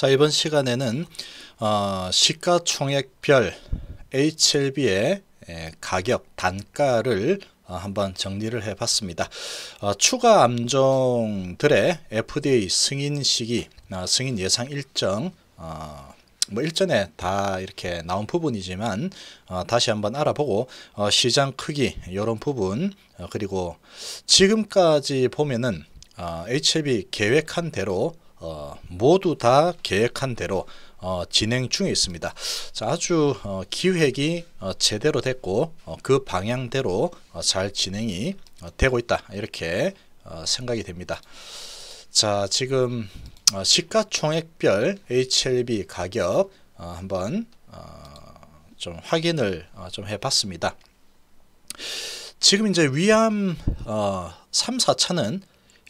자 이번 시간에는 어, 시가총액별 HLB의 가격 단가를 어, 한번 정리를 해봤습니다. 어, 추가 암종들의 FDA 승인 시기, 어, 승인 예상 일정, 어, 뭐 일전에 다 이렇게 나온 부분이지만 어, 다시 한번 알아보고 어, 시장 크기 이런 부분 그리고 지금까지 보면은 HB 계획한 대로 모두 다 계획한 대로 어, 진행 중에 있습니다. 자, 아주 어, 기획이 어, 제대로 됐고 어, 그 방향대로 어, 잘 진행이 어, 되고 있다 이렇게 생각이 됩니다. 자, 지금 시가총액별 HLB 가격 한번 좀 확인을 좀 해봤습니다. 지금 이제 위암 3, 4차는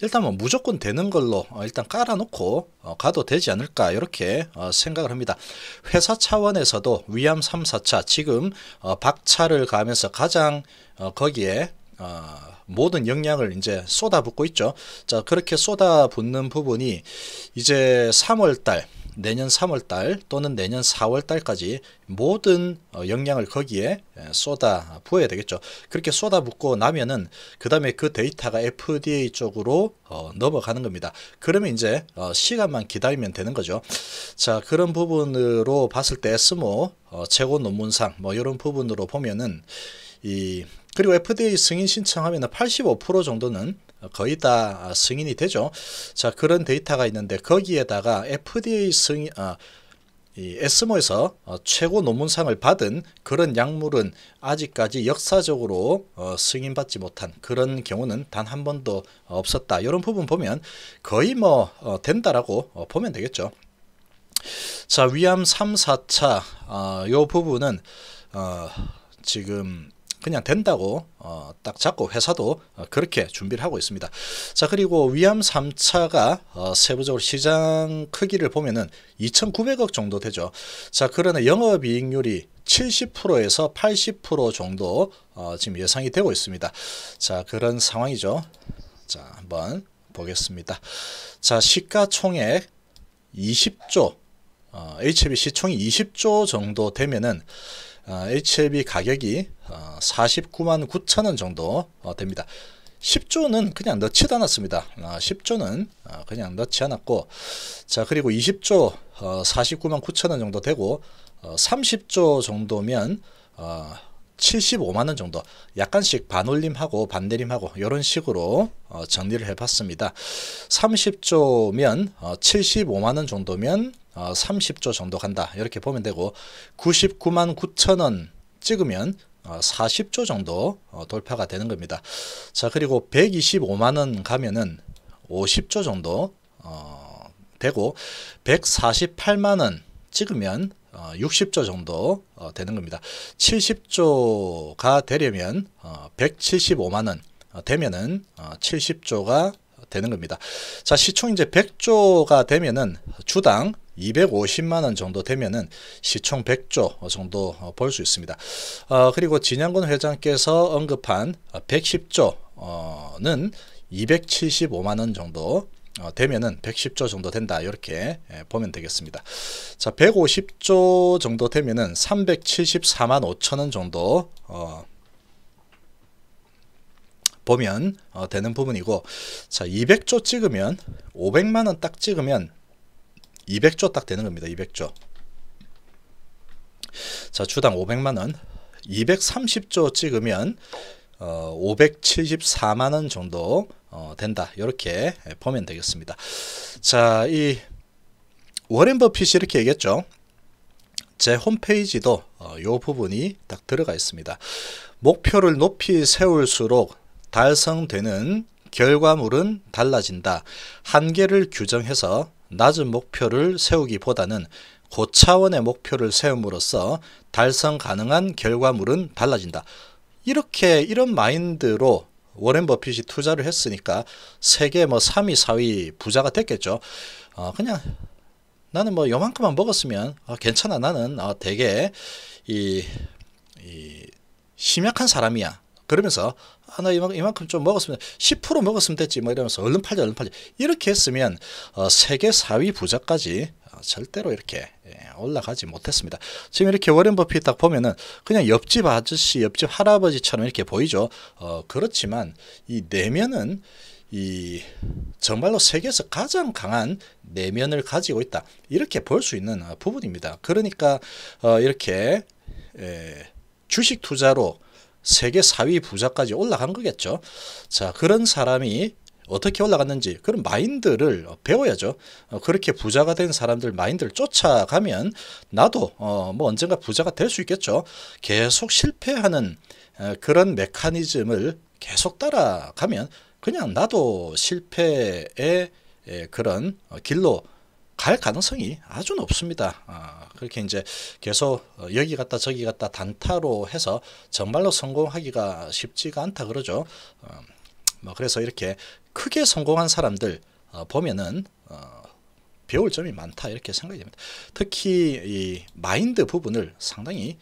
일단 뭐 무조건 되는 걸로 어, 일단 깔아놓고 어, 가도 되지 않을까 이렇게 어, 생각을 합니다. 회사 차원에서도 위암 3, 4차 지금 박차를 가면서 가장 거기에 모든 역량을 이제 쏟아붓고 있죠. 자 그렇게 쏟아붓는 부분이 이제 3월달 내년 3월달 또는 내년 4월달까지 모든 역량을 어, 거기에 쏟아 부어야 되겠죠. 그렇게 쏟아 붓고 나면은 그 다음에 그 데이터가 FDA 쪽으로 어, 넘어가는 겁니다. 그러면 이제 어, 시간만 기다리면 되는 거죠. 자 그런 부분으로 봤을 때 스모 어, 최고 논문상 뭐 이런 부분으로 보면은 이 그리고 FDA 승인 신청하면 85% 정도는 거의 다 아, 승인이 되죠. 자 그런 데이터가 있는데 거기에다가 FDA 승인 아, 이 에스모에서 어, 최고 논문상을 받은 그런 약물은 아직까지 역사적으로 어, 승인받지 못한 그런 경우는 단 한 번도 없었다. 이런 부분 보면 거의 뭐 어, 된다라고 보면 되겠죠. 자 위암 3, 4차 아, 어, 부분은 지금 그냥 된다고 어, 딱 잡고 회사도 어, 그렇게 준비를 하고 있습니다. 자 그리고 위암 3차가 어, 세부적으로 시장 크기를 보면은 2,900억 정도 되죠. 자 그러나 영업이익률이 70%에서 80% 정도 어, 지금 예상이 되고 있습니다. 자 그런 상황이죠. 자 한번 보겠습니다. 자 시가총액 20조 어, HBC 총이 20조 정도 되면은 아, HLB 가격이 49만 아, 9천 원 정도 어, 됩니다. 10조는 그냥 넣지도 않았습니다. 10조는 아, 그냥 넣지 않았고 자 그리고 20조 49만 9천 원 정도 되고 30조 어, 정도면 75만 어, 원 정도 약간씩 반올림하고 반내림하고 이런 식으로 정리를 해봤습니다. 30조면 75만 원 정도면 30조 어, 정도 간다 이렇게 보면 되고 99만 9천 원 찍으면 40조 어, 정도 어, 돌파가 되는 겁니다. 자 그리고 125만 원 가면은 50조 정도 되고 148만 원 찍으면 60조 정도 되는 겁니다. 70조가 되려면 175만 원 되면은 70조가 되는 겁니다. 자, 시총 이제 100조가 되면은 주당 250만원 정도 되면은 시총 100조 정도 볼수 어, 있습니다. 어, 그리고 진양근 회장께서 언급한 110조는 275만원 정도 어, 되면은 110조 정도 된다 이렇게 예, 보면 되겠습니다 자 150조 정도 되면은 374만 5천원 정도 어, 보면 어, 되는 부분이고 자 200조 찍으면 500만원 딱 찍으면 200조 딱 되는 겁니다. 200조. 자, 주당 500만 원. 230조 찍으면 어, 574만 원 정도 어, 된다. 이렇게 보면 되겠습니다. 자, 이 워렌 버핏이 이렇게 얘기했죠. 제 홈페이지도 이 어, 부분이 딱 들어가 있습니다. 목표를 높이 세울수록 달성되는 결과물은 달라진다. 한계를 규정해서 낮은 목표를 세우기보다는 고차원의 목표를 세움으로써 달성 가능한 결과물은 달라진다. 이렇게 이런 마인드로 워렌 버핏이 투자를 했으니까 세계 뭐 3위, 4위 부자가 됐겠죠. 어, 그냥 나는 뭐 요만큼만 먹었으면 어, 괜찮아. 나는 어, 되게 이, 이 심약한 사람이야. 그러면서 아, 나 이만큼, 이만큼 좀 먹었으면 10% 먹었으면 됐지 뭐 이러면서 얼른 팔자 얼른 팔자 이렇게 했으면 어, 세계 4위 부자까지 어, 절대로 이렇게 예, 올라가지 못했습니다. 지금 이렇게 워렌 버핏 딱 보면은 그냥 옆집 아저씨, 옆집 할아버지처럼 이렇게 보이죠. 어, 그렇지만 이 내면은 이 정말로 세계에서 가장 강한 내면을 가지고 있다. 이렇게 볼 수 있는 어, 부분입니다. 그러니까 어, 이렇게 에, 예, 주식 투자로 세계 4위 부자까지 올라간 거겠죠. 자, 그런 사람이 어떻게 올라갔는지 그런 마인드를 배워야죠. 어, 그렇게 부자가 된 사람들 마인드를 쫓아가면 나도 어, 뭐 언젠가 부자가 될 수 있겠죠. 계속 실패하는 어, 그런 메커니즘을 계속 따라가면 그냥 나도 실패의 그런 어, 길로 갈 가능성이 아주 높습니다. 아, 그렇게 이제 계속 어, 여기 갔다 저기 갔다 단타로 해서 정말로 성공하기가 쉽지가 않다 그러죠. 어, 뭐 그래서 이렇게 크게 성공한 사람들 어, 보면은 배울 점이 많다 이렇게 생각이 됩니다. 특히 이 마인드 부분을 상당히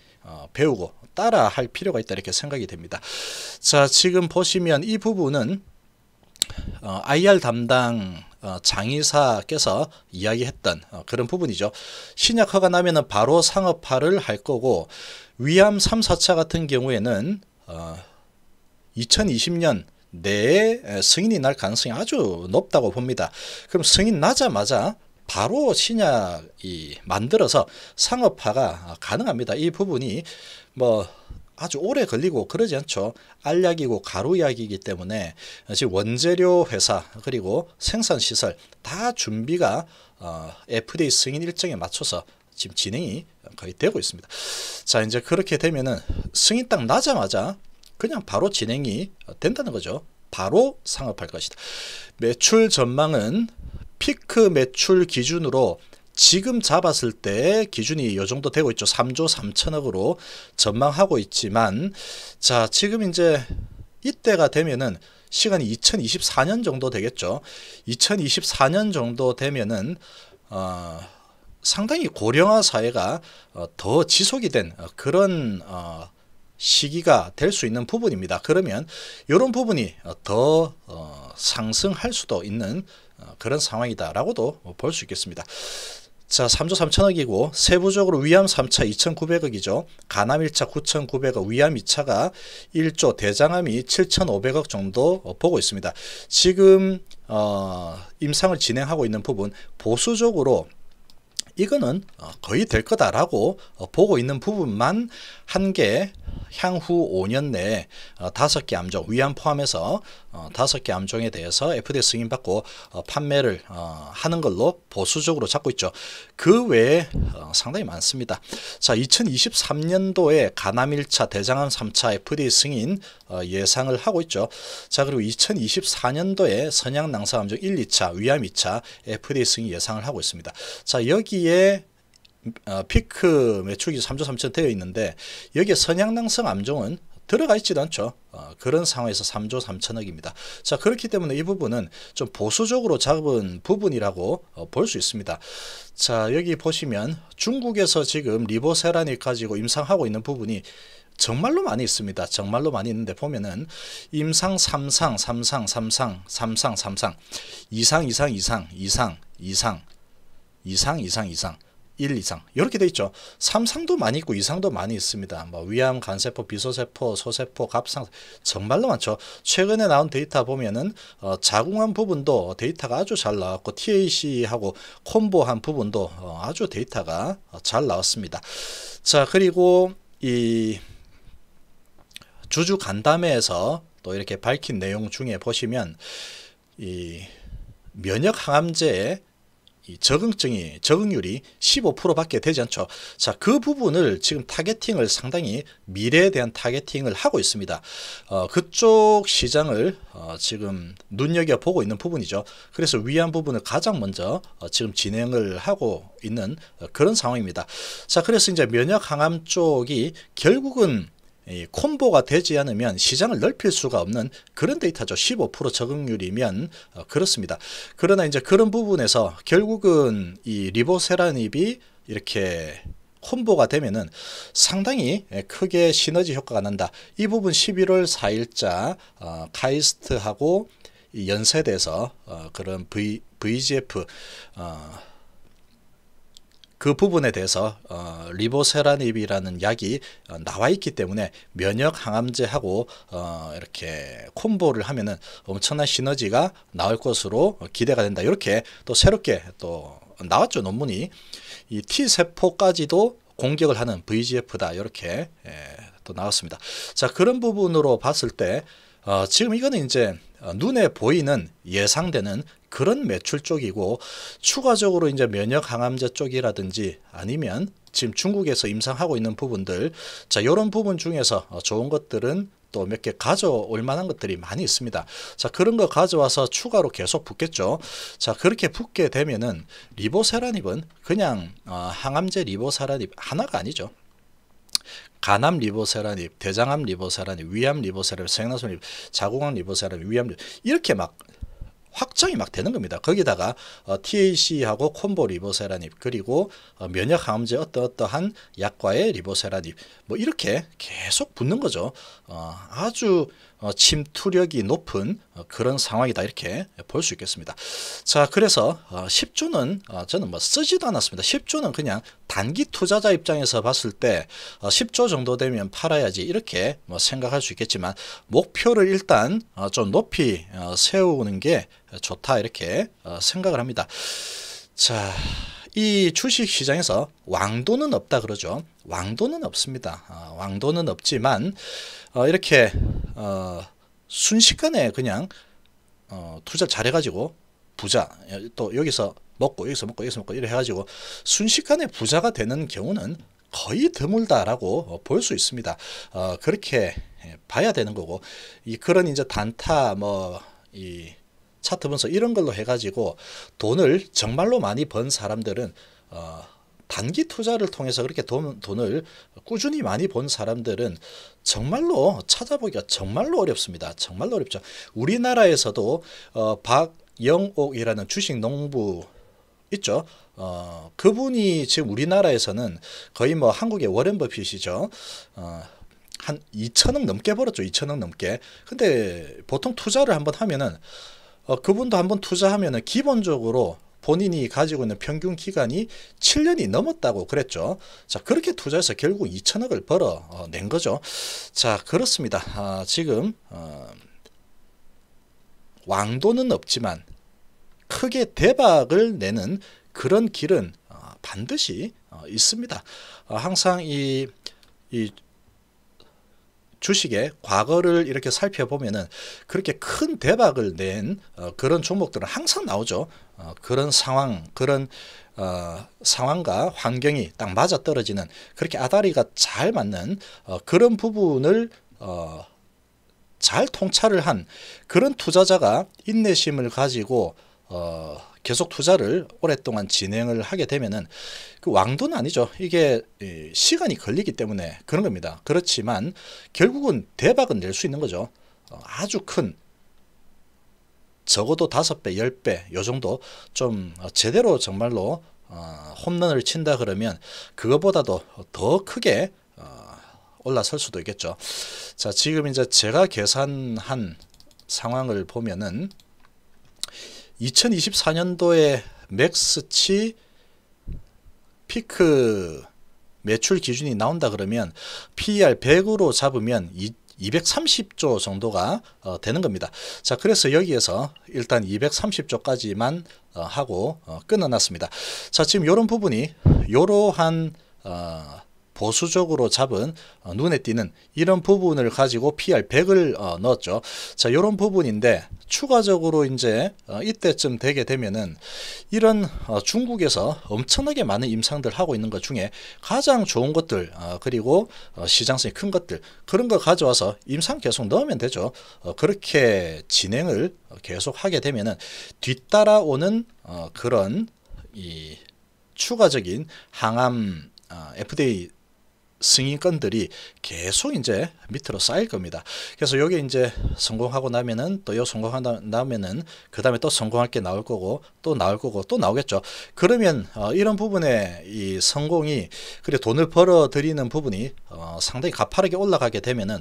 배우고 따라할 필요가 있다 이렇게 생각이 됩니다. 자 지금 보시면 이 부분은 IR 담당 어, 장의사께서 이야기했던 어, 그런 부분이죠. 신약화가 나면 바로 상업화를 할 거고 위암 3, 4차 같은 경우에는 2020년 어, 내에 승인이 날 가능성이 아주 높다고 봅니다. 그럼 승인 나자마자 바로 신약이 만들어서 상업화가 가능합니다. 이 부분이 뭐 아주 오래 걸리고 그러지 않죠. 알약이고 가루약이기 때문에 지금 원재료 회사 그리고 생산시설 다 준비가 어, FDA 승인 일정에 맞춰서 지금 진행이 거의 되고 있습니다. 자 이제 그렇게 되면은 승인 딱 나자마자 그냥 바로 진행이 된다는 거죠. 바로 상업할 것이다. 매출 전망은 피크 매출 기준으로 지금 잡았을 때 기준이 요 정도 되고 있죠. 3조 3천억으로 전망하고 있지만 자, 지금 이제 이때가 되면은 시간이 2024년 정도 되겠죠. 2024년 정도 되면은 어 상당히 고령화 사회가 어, 더 지속이 된 어, 그런 어, 시기가 될 수 있는 부분입니다. 그러면 이런 부분이 더 상승할 수도 있는 그런 상황이다라고도 볼 수 있겠습니다. 자, 3조 3천억이고 세부적으로 위암 3차 2,900억이죠. 간암 1차 9,900억, 위암 2차가 1조, 대장암이 7,500억 정도 어, 보고 있습니다. 지금 어, 임상을 진행하고 있는 부분 보수적으로 이거는 어, 거의 될 거다라고 어, 보고 있는 부분만 한개 향후 5년 내에 어, 다섯 개 암종 위암 포함해서 어, 다섯 개 암종에 대해서 FDA 승인받고 어, 판매를 하는 걸로 보수적으로 잡고 있죠. 그 외에 상당히 많습니다. 자, 2023년도에 간암 1차, 대장암 3차 FDA 승인 예상을 하고 있죠. 자, 그리고 2024년도에 선양 낭사 암종 1, 2차, 위암 2차 FDA 승인 예상을 하고 있습니다. 자, 여기에 어, 피크 매출이 3조 3천 되어 있는데 여기에 선양낭성 암종은 들어가 있지도 않죠. 어, 그런 상황에서 3조 3천억입니다. 자 그렇기 때문에 이 부분은 좀 보수적으로 잡은 부분이라고 어, 볼수 있습니다. 자 여기 보시면 중국에서 지금 리보세란이 가지고 임상하고 있는 부분이 정말로 많이 있습니다. 정말로 많이 있는데 보면은 임상 삼상삼상삼상삼상삼상삼상 이상 이상 이상 이상 이상 이상 이상 이상 1 이상 이렇게 돼 있죠. 3상도 많이 있고 2상도 많이 있습니다. 뭐 위암, 간세포, 비소세포, 소세포, 갑상 정말로 많죠. 최근에 나온 데이터 보면은 어, 자궁암 부분도 데이터가 아주 잘 나왔고 TAC하고 콤보한 부분도 어, 아주 데이터가 어, 잘 나왔습니다. 자 그리고 이 주주 간담회에서 또 이렇게 밝힌 내용 중에 보시면 이 면역 항암제의 적응증이 적응률이 15%밖에 되지 않죠. 자, 그 부분을 지금 타겟팅을 상당히 미래에 대한 타겟팅을 하고 있습니다. 어, 그쪽 시장을 어, 지금 눈여겨 보고 있는 부분이죠. 그래서 위안 부분을 가장 먼저 어, 지금 진행을 하고 있는 어, 그런 상황입니다. 자, 그래서 이제 면역 항암 쪽이 결국은 콤보가 되지 않으면 시장을 넓힐 수가 없는 그런 데이터죠. 15% 적응률이면 어, 그렇습니다. 그러나 이제 그런 부분에서 결국은 이 리보세라닙이 이렇게 콤보가 되면은 상당히 예, 크게 시너지 효과가 난다. 이 부분 11월 4일자 어, 카이스트하고 연세대에서 어, 그런 v, VGF 어, 그 부분에 대해서 어, 리보세라닙이라는 약이 어, 나와 있기 때문에 면역 항암제하고 어, 이렇게 콤보를 하면은 엄청난 시너지가 나올 것으로 기대가 된다. 이렇게 또 새롭게 또 나왔죠 논문이 이 T 세포까지도 공격을 하는 VGF다 이렇게 예, 또 나왔습니다. 자 그런 부분으로 봤을 때 어, 지금 이거는 이제 어, 눈에 보이는 예상되는 그런 매출 쪽이고 추가적으로 이제 면역 항암제 쪽이라든지 아니면 지금 중국에서 임상하고 있는 부분들 자 이런 부분 중에서 어, 좋은 것들은 또 몇 개 가져올 만한 것들이 많이 있습니다. 자 그런 거 가져와서 추가로 계속 붙겠죠. 자 그렇게 붙게 되면은 리보세라닙은 그냥 어, 항암제 리보세라닙 하나가 아니죠. 간암 리보세라닙, 대장암 리보세라닙, 위암 리보세라닙, 생나손 립, 자궁암 리보세라닙, 위암 리보 이렇게 막 확정이 막 되는 겁니다. 거기다가 어, TAC하고 콤보 리보세라닙 그리고 어, 면역 항암제 어떠어떠한 약과의 리보세라닙 뭐 이렇게 계속 붙는 거죠. 어, 아주 어, 침투력이 높은 어, 그런 상황이다 이렇게 볼 수 있겠습니다. 자 그래서 10조는 어, 저는 뭐 쓰지도 않았습니다. 10조는 그냥 단기 투자자 입장에서 봤을 때 10조 정도 되면 팔아야지 이렇게 뭐 생각할 수 있겠지만 목표를 일단 좀 높이 세우는 게 좋다 이렇게 생각을 합니다. 자. 이 주식시장에서 왕도는 없다 그러죠. 왕도는 없습니다. 왕도는 없지만 어, 이렇게 어, 순식간에 그냥 어, 투자 잘해가지고 부자 예, 또 여기서 먹고 여기서 먹고 여기서 먹고 이래 해가지고 순식간에 부자가 되는 경우는 거의 드물다라고 어, 볼수 있습니다. 어, 그렇게 예, 봐야 되는 거고 이 그런 이제 단타 뭐 이 차트 분석 이런 걸로 해가지고 돈을 정말로 많이 번 사람들은 어, 단기 투자를 통해서 그렇게 돈, 돈을 꾸준히 많이 본 사람들은 정말로 찾아보기가 정말로 어렵습니다. 정말로 어렵죠. 우리나라에서도 어, 박영옥이라는 주식 농부 있죠. 어, 그분이 지금 우리나라에서는 거의 뭐 한국의 워렌 버핏이죠. 어, 한 2천억 넘게 벌었죠. 2천억 넘게. 근데 보통 투자를 한번 하면은 어, 그분도 한번 투자하면은 기본적으로 본인이 가지고 있는 평균 기간이 7년이 넘었다고 그랬죠. 자 그렇게 투자해서 결국 2천억을 벌어낸 어, 거죠. 자 그렇습니다. 아, 지금 어, 왕도는 없지만 크게 대박을 내는 그런 길은 어, 반드시 어, 있습니다. 항상 이, 이 주식의 과거를 이렇게 살펴보면은 그렇게 큰 대박을 낸 어, 그런 종목들은 항상 나오죠. 어, 그런 상황, 그런 어, 상황과 환경이 딱 맞아떨어지는 그렇게 아다리가 잘 맞는 어, 그런 부분을 어, 잘 통찰을 한 그런 투자자가 인내심을 가지고 어, 계속 투자를 오랫동안 진행을 하게 되면은 그 왕도는 아니죠. 이게 시간이 걸리기 때문에 그런 겁니다. 그렇지만 결국은 대박은 낼 수 있는 거죠. 어, 아주 큰 적어도 다섯 배, 열배요 정도 좀 어, 제대로 정말로 어, 홈런을 친다 그러면 그거보다도 더 크게 올라설 수도 있겠죠. 자, 지금 이제 제가 계산한 상황을 보면은 2024년도에 맥스치 피크 매출 기준이 나온다 그러면 PER 100으로 잡으면 230조 정도가 어, 되는 겁니다. 자, 그래서 여기에서 일단 230조까지만 어, 하고 어, 끊어놨습니다. 자, 지금 이런 부분이 이러한 어, 보수적으로 잡은 어, 눈에 띄는 이런 부분을 가지고 PR 100을 어, 넣었죠. 자, 이런 부분인데 추가적으로 이제 어, 이때쯤 되게 되면은 이런 어, 중국에서 엄청나게 많은 임상들 하고 있는 것 중에 가장 좋은 것들 어, 그리고 어, 시장성이 큰 것들 그런 걸 가져와서 임상 계속 넣으면 되죠. 어, 그렇게 진행을 계속 하게 되면은 뒤따라오는 어, 그런 이 추가적인 항암 어, FDA 승인권들이 계속 이제 밑으로 쌓일 겁니다. 그래서 여기 이제 성공하고 나면은 또 요 성공하고 면은그 다음에 또 성공할 게 나올 거고 또 나올 거고 또 나오겠죠. 그러면 어, 이런 부분에 이 성공이 그래 돈을 벌어들이는 부분이 어, 상당히 가파르게 올라가게 되면은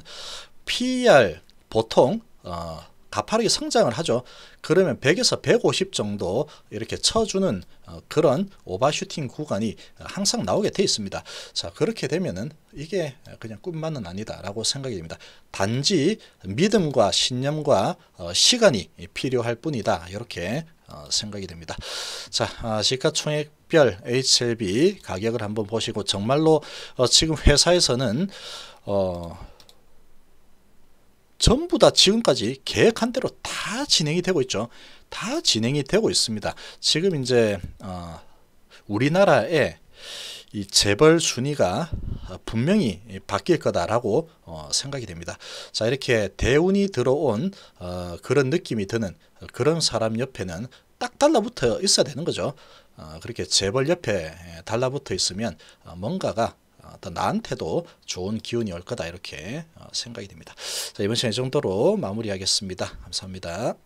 PR 보통 어, 가파르게 성장을 하죠. 그러면 100에서 150 정도 이렇게 쳐주는 어, 그런 오버슈팅 구간이 항상 나오게 돼 있습니다. 자 그렇게 되면은 이게 그냥 꿈만은 아니다라고 생각이 됩니다. 단지 믿음과 신념과 어, 시간이 필요할 뿐이다 이렇게 어, 생각이 됩니다. 자 아, 시가총액 별 HLB 가격을 한번 보시고 정말로 지금 회사에서는 어, 전부 다 지금까지 계획한 대로 다 진행이 되고 있죠. 다 진행이 되고 있습니다. 지금 이제 어, 우리나라에이 재벌 순위가 분명히 바뀔 거다라고 어, 생각이 됩니다. 자 이렇게 대운이 들어온 어, 그런 느낌이 드는 그런 사람 옆에는 딱 달라붙어 있어야 되는 거죠. 어, 그렇게 재벌 옆에 달라붙어 있으면 뭔가가 어떤 나한테도 좋은 기운이 올 거다 이렇게 어, 생각이 됩니다. 자, 이번 시간 이 정도로 마무리하겠습니다. 감사합니다.